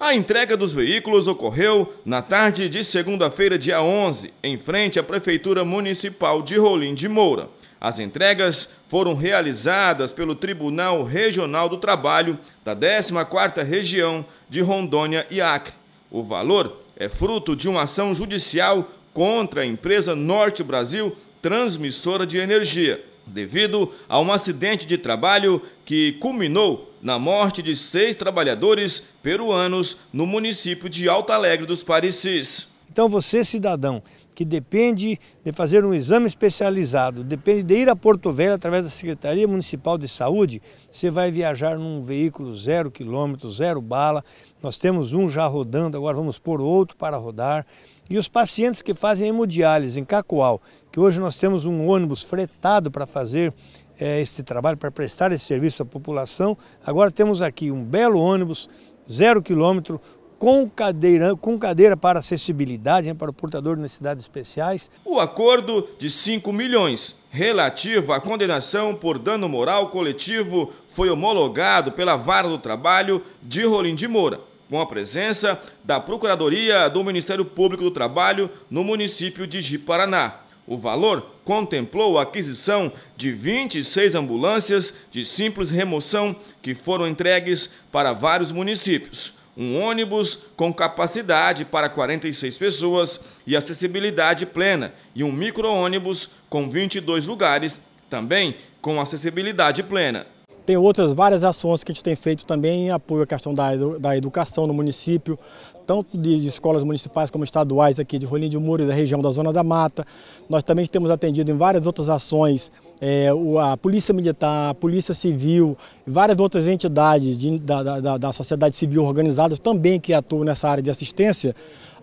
A entrega dos veículos ocorreu na tarde de segunda-feira, dia 11, em frente à Prefeitura Municipal de Rolim de Moura. As entregas foram realizadas pelo Tribunal Regional do Trabalho da 14ª Região de Rondônia e Acre. O valor é fruto de uma ação judicial contra a empresa Norte Brasil Transmissora de Energia, devido a um acidente de trabalho que culminou na morte de seis trabalhadores peruanos no município de Alto Alegre dos Parecis. Então você, cidadão, que depende de fazer um exame especializado, depende de ir a Porto Velho através da Secretaria Municipal de Saúde, você vai viajar num veículo zero quilômetro, zero bala. Nós temos um já rodando, agora vamos pôr outro para rodar. E os pacientes que fazem hemodiálise em Cacoal, que hoje nós temos um ônibus fretado para fazer é, este trabalho, para prestar esse serviço à população, agora temos aqui um belo ônibus, zero quilômetro, com cadeira, com cadeira para acessibilidade né, para o portador de necessidades especiais. O acordo de 5 milhões relativo à condenação por dano moral coletivo foi homologado pela Vara do Trabalho de Rolim de Moura, com a presença da Procuradoria do Ministério Público do Trabalho no município de Jiparaná. O valor contemplou a aquisição de 26 ambulâncias de simples remoção que foram entregues para vários municípios um ônibus com capacidade para 46 pessoas e acessibilidade plena, e um micro-ônibus com 22 lugares, também com acessibilidade plena. Tem outras várias ações que a gente tem feito também em apoio à questão da, da educação no município, tanto de escolas municipais como estaduais aqui de Rolim de Muro e da região da Zona da Mata. Nós também temos atendido em várias outras ações é, a Polícia Militar, a Polícia Civil, várias outras entidades de, da, da, da sociedade civil organizadas também que atuam nessa área de assistência.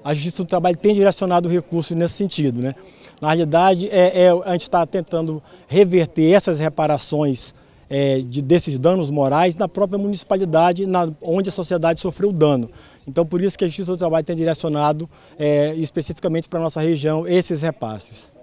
A Justiça do Trabalho tem direcionado recursos nesse sentido. Né? Na realidade, é, é a gente está tentando reverter essas reparações é, de, desses danos morais na própria municipalidade, na, onde a sociedade sofreu o dano. Então, por isso que a Justiça do Trabalho tem direcionado é, especificamente para a nossa região esses repasses.